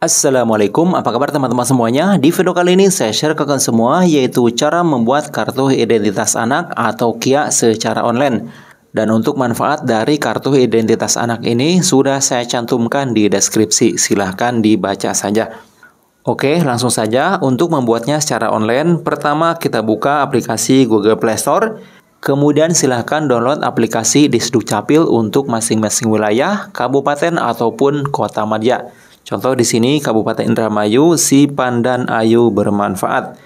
Assalamualaikum, apa kabar teman-teman semuanya? Di video kali ini saya share ke kalian semua yaitu cara membuat kartu identitas anak atau KIA secara online. Dan untuk manfaat dari kartu identitas anak ini sudah saya cantumkan di deskripsi, silahkan dibaca saja. Oke, langsung saja untuk membuatnya secara online, pertama kita buka aplikasi Google Play Store, kemudian silahkan download aplikasi di Sdukcapil untuk masing-masing wilayah, kabupaten ataupun kota madya. Contoh di sini Kabupaten Indramayu, si Pandan Ayu bermanfaat.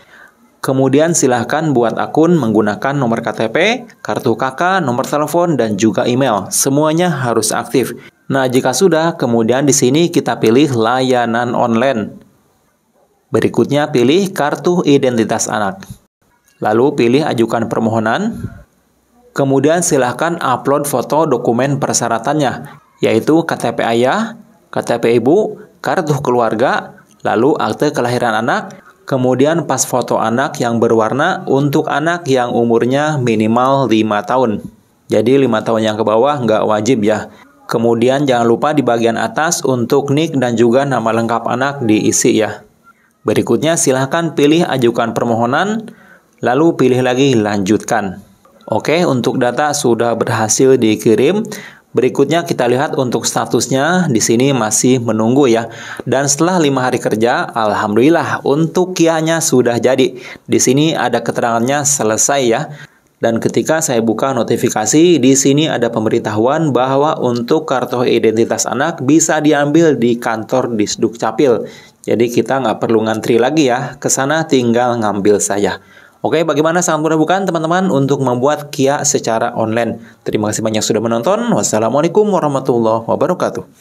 Kemudian silahkan buat akun menggunakan nomor KTP, kartu KK, nomor telepon, dan juga email. Semuanya harus aktif. Nah, jika sudah, kemudian di sini kita pilih layanan online. Berikutnya pilih kartu identitas anak. Lalu pilih ajukan permohonan. Kemudian silahkan upload foto dokumen persyaratannya, yaitu KTP ayah, KTP ibu, kartu keluarga, lalu akte kelahiran anak, kemudian pas foto anak yang berwarna untuk anak yang umurnya minimal 5 tahun. Jadi 5 tahun yang ke bawah nggak wajib ya. Kemudian jangan lupa di bagian atas untuk nick dan juga nama lengkap anak diisi ya. Berikutnya silahkan pilih ajukan permohonan, lalu pilih lagi lanjutkan. Oke, untuk data sudah berhasil dikirim. Berikutnya kita lihat untuk statusnya di sini masih menunggu ya. Dan setelah lima hari kerja, alhamdulillah untuk kianya sudah jadi. Di sini ada keterangannya selesai ya. Dan ketika saya buka notifikasi, di sini ada pemberitahuan bahwa untuk kartu identitas anak bisa diambil di kantor di Capil. Jadi kita nggak perlu ngantri lagi ya, ke sana tinggal ngambil saja. Oke, bagaimana sangat mudah bukan teman-teman untuk membuat Kia secara online. Terima kasih banyak sudah menonton. Wassalamualaikum warahmatullahi wabarakatuh.